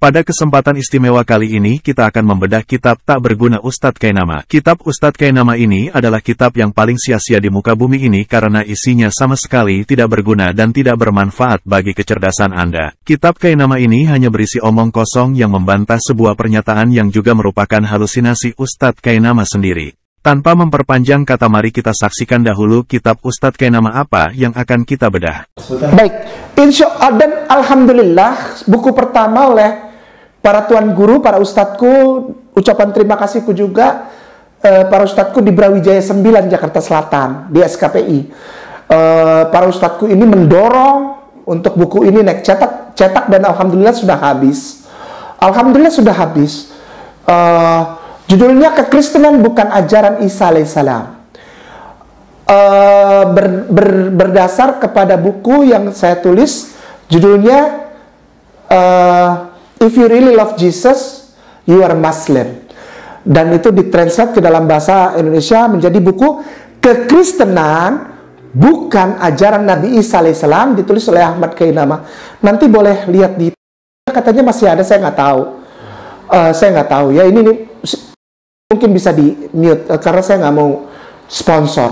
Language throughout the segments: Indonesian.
Pada kesempatan istimewa kali ini kita akan membedah kitab tak berguna Ustadz Kainama. Kitab Ustadz Kainama ini adalah kitab yang paling sia-sia di muka bumi ini karena isinya sama sekali tidak berguna dan tidak bermanfaat bagi kecerdasan Anda. Kitab Kainama ini hanya berisi omong kosong yang membantah sebuah pernyataan yang juga merupakan halusinasi Ustadz Kainama sendiri. Tanpa memperpanjang kata mari kita saksikan dahulu kitab Ustadz Kainama apa yang akan kita bedah. Baik, insya Allah dan Alhamdulillah buku pertama oleh para tuan guru, para ustadku, ucapan terima kasihku juga eh, para ustadku di Brawijaya 9 Jakarta Selatan di SKPI. Eh, para ustadku ini mendorong untuk buku ini naik cetak cetak dan alhamdulillah sudah habis. Alhamdulillah sudah habis. Eh, judulnya kekristenan bukan ajaran Isa alaihissalam. Uh, eh, ber, ber, berdasar kepada buku yang saya tulis judulnya uh, If you really love Jesus, you are Muslim. Dan itu ditranslate ke dalam bahasa Indonesia menjadi buku Kekristenan bukan ajaran Nabi Isa alaihissalam ditulis oleh Ahmad Kainama. Nanti boleh lihat di katanya masih ada saya nggak tahu. Uh, saya nggak tahu ya ini, ini mungkin bisa di mute uh, karena saya nggak mau sponsor.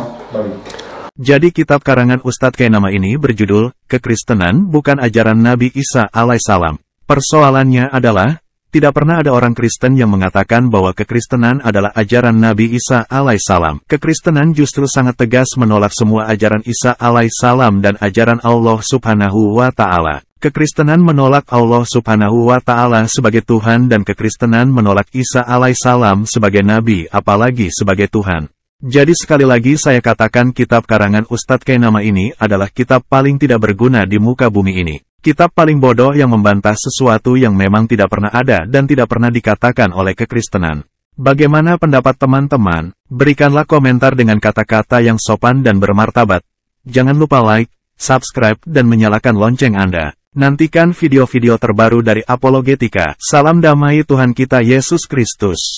Jadi kitab karangan Ustadz Kainama ini berjudul, Kekristenan Bukan Ajaran Nabi Isa alaihissalam. Persoalannya adalah, tidak pernah ada orang Kristen yang mengatakan bahwa kekristenan adalah ajaran Nabi Isa alaihissalam. Kekristenan justru sangat tegas menolak semua ajaran Isa alaihissalam dan ajaran Allah subhanahu wa ta'ala. Kekristenan menolak Allah subhanahu wa ta'ala sebagai Tuhan dan kekristenan menolak Isa alaihissalam sebagai Nabi apalagi sebagai Tuhan. Jadi sekali lagi saya katakan kitab karangan Ustadz Kainama ini adalah kitab paling tidak berguna di muka bumi ini. Kitab paling bodoh yang membantah sesuatu yang memang tidak pernah ada dan tidak pernah dikatakan oleh kekristenan. Bagaimana pendapat teman-teman? Berikanlah komentar dengan kata-kata yang sopan dan bermartabat. Jangan lupa like, subscribe, dan menyalakan lonceng Anda. Nantikan video-video terbaru dari Apologetika. Salam damai Tuhan kita Yesus Kristus.